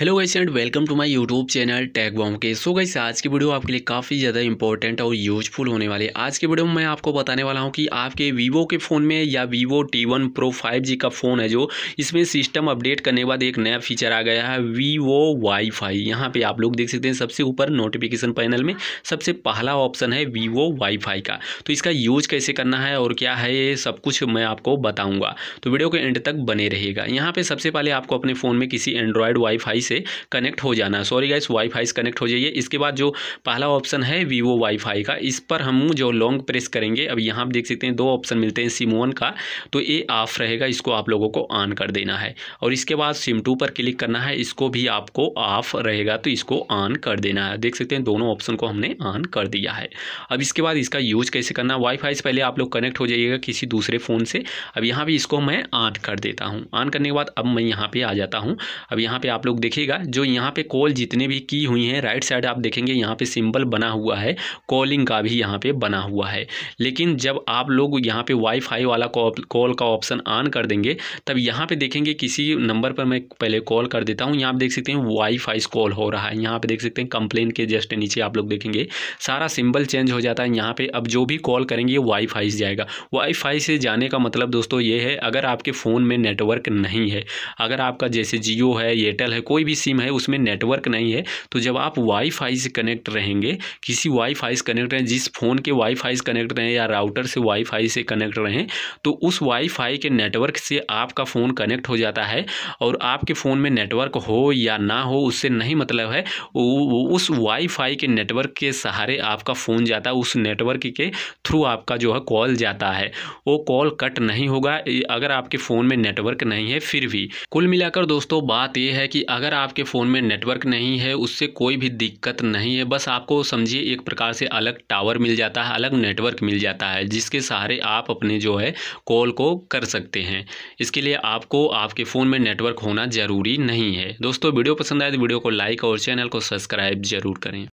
hello guys and welcome to my YouTube channel टैग बॉम के सो गाइस आज की वीडियो आपके लिए काफ़ी ज़्यादा इंपॉर्टेंट और यूजफुल होने वाली है आज की वीडियो में मैं आपको बताने वाला हूं कि आपके वीवो के फ़ोन में या Vivo T one pro five G का फ़ोन है जो इसमें सिस्टम अपडेट करने के बाद एक नया फीचर आ गया है वीवो वाई फाई यहाँ पर आप लोग देख सकते हैं सबसे ऊपर नोटिफिकेशन पैनल में सबसे पहला ऑप्शन है वीवो वाई फाई का तो इसका यूज कैसे करना है और क्या है ये सब कुछ मैं आपको बताऊँगा तो वीडियो के एंड तक बने रहेगा यहाँ पर सबसे पहले आपको अपने फ़ोन में किसी एंड्रॉयड वाई से कनेक्ट हो जाना है सॉरी गाइस वाईफाई से कनेक्ट हो जाइए इसके बाद जो पहला ऑप्शन है वीवो वाईफाई का इस पर हम जो लॉन्ग प्रेस करेंगे अब यहाँ आप देख सकते हैं दो ऑप्शन मिलते हैं सिम वन का तो ये ऑफ रहेगा इसको आप लोगों को ऑन कर देना है और इसके बाद सिम टू पर क्लिक करना है इसको भी आपको ऑफ रहेगा तो इसको ऑन कर देना है देख सकते हैं दोनों ऑप्शन को हमने ऑन कर दिया है अब इसके बाद इसका यूज कैसे करना वाईफाई से पहले आप लोग कनेक्ट हो जाइएगा किसी दूसरे फ़ोन से अब यहाँ भी इसको मैं ऑन कर देता हूँ ऑन करने के बाद अब मैं यहाँ पर आ जाता हूँ अब यहाँ पर आप लोग देख देखिएगा जो यहाँ पे कॉल जितने भी की हुई हैं राइट साइड आप देखेंगे यहाँ पे सिंबल बना हुआ है कॉलिंग का भी यहाँ पे बना हुआ है लेकिन जब आप लोग यहाँ पे वाईफाई वाला कॉल का ऑप्शन ऑन कर देंगे तब यहाँ पे देखेंगे किसी नंबर पर मैं पहले कॉल कर देता हूँ यहाँ पर देख सकते हैं वाई कॉल हो रहा है यहाँ पर देख सकते हैं कंप्लेन के जस्ट नीचे आप लोग देखेंगे सारा सिंबल चेंज हो जाता है यहाँ पर अब जो भी कॉल करेंगे वाई वाईफाई से जाएगा वाईफाई से जाने का मतलब दोस्तों ये है अगर आपके फ़ोन में नेटवर्क नहीं है अगर आपका जैसे जियो है एयरटेल है कोई भी सिम है उसमें नेटवर्क नहीं है तो जब आप वाईफाई से कनेक्ट रहेंगे किसी वाईफाई से कनेक्ट रहें जिस फ़ोन के वाईफाई से कनेक्ट रहें या राउटर से वाईफाई से कनेक्ट रहें तो उस वाईफाई के नेटवर्क से आपका फ़ोन कनेक्ट हो जाता है और आपके फ़ोन में नेटवर्क हो या ना हो उससे नहीं मतलब है उस वाईफाई के नेटवर्क के सहारे आपका फ़ोन जाता है उस नेटवर्क के थ्रू आपका जो है कॉल जाता है वो कॉल कट नहीं होगा अगर आपके फ़ोन में नेटवर्क नहीं है फिर भी कुल मिलाकर दोस्तों बात यह है कि अगर अगर आपके फ़ोन में नेटवर्क नहीं है उससे कोई भी दिक्कत नहीं है बस आपको समझिए एक प्रकार से अलग टावर मिल जाता है अलग नेटवर्क मिल जाता है जिसके सहारे आप अपने जो है कॉल को कर सकते हैं इसके लिए आपको आपके फ़ोन में नेटवर्क होना ज़रूरी नहीं है दोस्तों वीडियो पसंद आए तो वीडियो को लाइक और चैनल को सब्सक्राइब ज़रूर करें